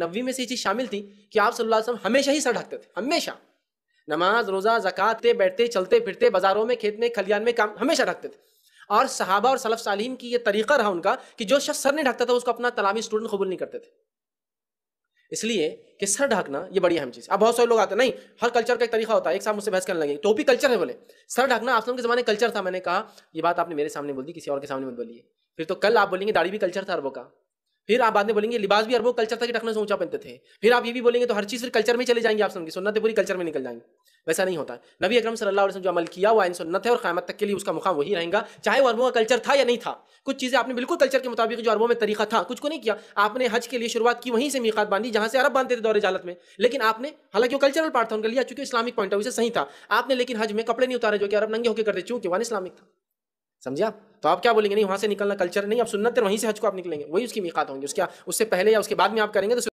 नबी में से ये चीज़ शामिल थी कि आप सल्लल्लाहु अलैहि वसल्लम हमेशा ही सर ढकते थे हमेशा नमाज रोज़ा जक़ाते बैठते चलते फिरते बाज़ारों में खेत में खलियान में काम हमेशा ढकते थे और सहाबा और सलफ सालीन की ये तरीका रहा उनका कि जो शख्स सर नहीं ढकता था उसको अपना तलामी स्टूडेंट कबूल नहीं करते थे इसलिए कि सर ढकना ये बड़ी अहम चीज़ अब बहुत सारे लोग आते हैं नहीं हर कल्चर का एक तरीका होता है एक साथ मुझसे बहस करने लगे टोपी तो कल्चर है बोले सर ढकना आप के ज़माने कल्चर था मैंने कहा ये बात आपने मेरे सामने बोल दी किसी और के सामने मत बोलिए फिर तो कल आप बोलेंगे दाढ़ी भी कल्चर था अरबों का फिर आप बाद में बोलेंगे लिबास भी अरबों कल्चर था कि टखनों से ऊंचा पहनते थे फिर आप ये भी बोलेंगे तो हर चीज़ फिर कल्चर में चले जाएंगे आप समझिए सुन्नत पूरी कल्चर में निकल जाएंगे वैसा नहीं होता नबी अकरम सल्लल्लाहु अलैहि वसल्लम जो अमल किया हुआ इन सुन्नत है और क़यामत तक के लिए उसका मुकाम वही रहेगा चाहे वो अरबों का कल्चर था या नहीं था कुछ चीज़ें आपने बिल्कुल कल्चर के मुताबिक जो अरबों में तरीका था कुछ को नहीं किया आपने हज के लिए शुरुआत की वहीं से मीकात बांधी जहाँ से अरब बांधते थे दौरे जालत में लेकिन आपने हालांकि वो कल्चरल पार्ट था उनका लिया चूंकि इस्लामिक पॉइंट ऑफ व्यू से सही था आपने लेकिन हज में कपड़े नहीं उतारे जो कि अरब नंगे होकर करते चूंकि वन इस्लामिक था समझिया तो आप क्या बोलेंगे नहीं वहाँ से निकलना कल्चर नहीं आप सुन्नत वहीं से हज को आप निकलेंगे वही उसकी मीकात होंगी उसके उससे पहले या उसके बाद में आप करेंगे तो